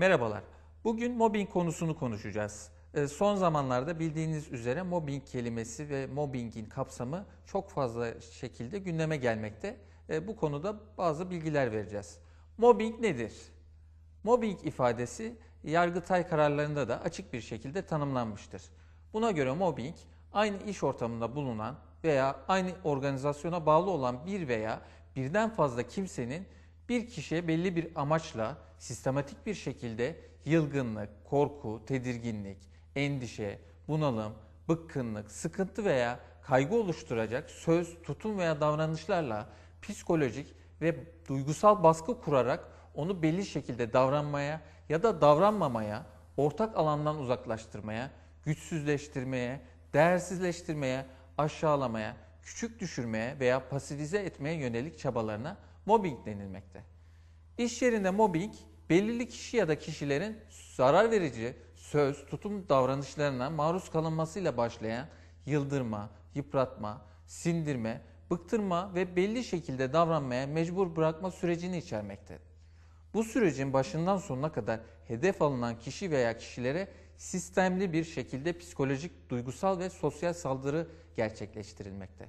Merhabalar. Bugün mobbing konusunu konuşacağız. Ee, son zamanlarda bildiğiniz üzere mobbing kelimesi ve mobbingin kapsamı çok fazla şekilde gündeme gelmekte. Ee, bu konuda bazı bilgiler vereceğiz. Mobbing nedir? Mobbing ifadesi Yargıtay kararlarında da açık bir şekilde tanımlanmıştır. Buna göre mobbing aynı iş ortamında bulunan veya aynı organizasyona bağlı olan bir veya birden fazla kimsenin bir kişiye belli bir amaçla sistematik bir şekilde yılgınlık, korku, tedirginlik, endişe, bunalım, bıkkınlık, sıkıntı veya kaygı oluşturacak söz, tutum veya davranışlarla psikolojik ve duygusal baskı kurarak onu belli şekilde davranmaya ya da davranmamaya, ortak alandan uzaklaştırmaya, güçsüzleştirmeye, değersizleştirmeye, aşağılamaya, küçük düşürmeye veya pasifize etmeye yönelik çabalarına mobbing denilmekte. İş yerinde mobbing belirli kişi ya da kişilerin zarar verici söz, tutum davranışlarına maruz kalınmasıyla başlayan yıldırma, yıpratma, sindirme, bıktırma ve belli şekilde davranmaya mecbur bırakma sürecini içermektedir. Bu sürecin başından sonuna kadar hedef alınan kişi veya kişilere sistemli bir şekilde psikolojik, duygusal ve sosyal saldırı gerçekleştirilmekte.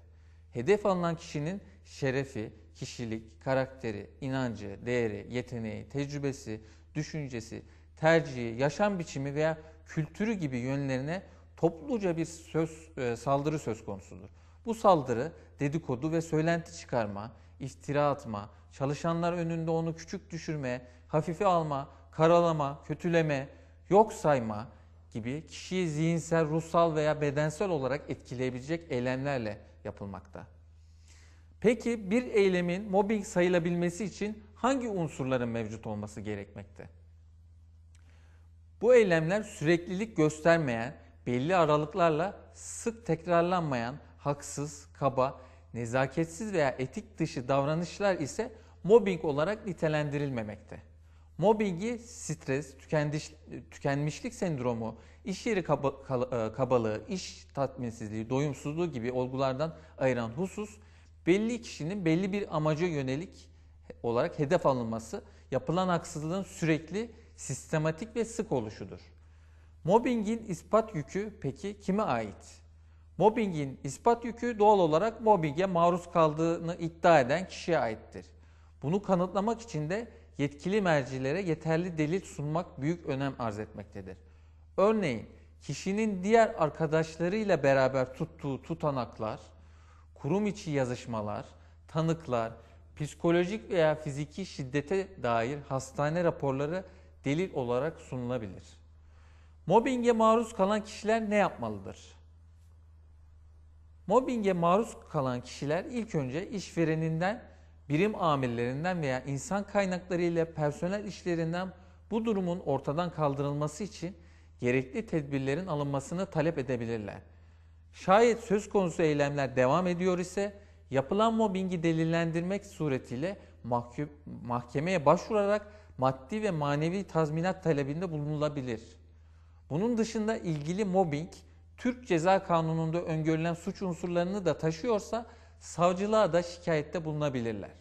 Hedef alınan kişinin şerefi, kişilik, karakteri, inancı, değeri, yeteneği, tecrübesi, düşüncesi, tercihi, yaşam biçimi veya kültürü gibi yönlerine topluca bir söz e, saldırı söz konusudur. Bu saldırı dedikodu ve söylenti çıkarma, iftira atma, çalışanlar önünde onu küçük düşürme, hafife alma, karalama, kötüleme, yok sayma, gibi kişiyi zihinsel, ruhsal veya bedensel olarak etkileyebilecek eylemlerle yapılmakta. Peki bir eylemin mobbing sayılabilmesi için hangi unsurların mevcut olması gerekmekte? Bu eylemler süreklilik göstermeyen, belli aralıklarla sık tekrarlanmayan, haksız, kaba, nezaketsiz veya etik dışı davranışlar ise mobbing olarak nitelendirilmemekte. Mobbingi, stres, tükendiş, tükenmişlik sendromu, iş yeri kaba, kal, e, kabalığı, iş tatminsizliği, doyumsuzluğu gibi olgulardan ayıran husus belli kişinin belli bir amaca yönelik olarak hedef alınması, yapılan haksızlığın sürekli sistematik ve sık oluşudur. Mobbingin ispat yükü peki kime ait? Mobbingin ispat yükü doğal olarak mobbinge maruz kaldığını iddia eden kişiye aittir. Bunu kanıtlamak için de yetkili mercilere yeterli delil sunmak büyük önem arz etmektedir. Örneğin kişinin diğer arkadaşlarıyla beraber tuttuğu tutanaklar, kurum içi yazışmalar, tanıklar, psikolojik veya fiziki şiddete dair hastane raporları delil olarak sunulabilir. Mobbinge maruz kalan kişiler ne yapmalıdır? Mobbinge maruz kalan kişiler ilk önce işvereninden birim amirlerinden veya insan kaynakları ile personel işlerinden bu durumun ortadan kaldırılması için gerekli tedbirlerin alınmasını talep edebilirler. Şayet söz konusu eylemler devam ediyor ise yapılan mobbingi delillendirmek suretiyle mahkemeye başvurarak maddi ve manevi tazminat talebinde bulunulabilir. Bunun dışında ilgili mobbing Türk Ceza Kanunu'nda öngörülen suç unsurlarını da taşıyorsa savcılığa da şikayette bulunabilirler.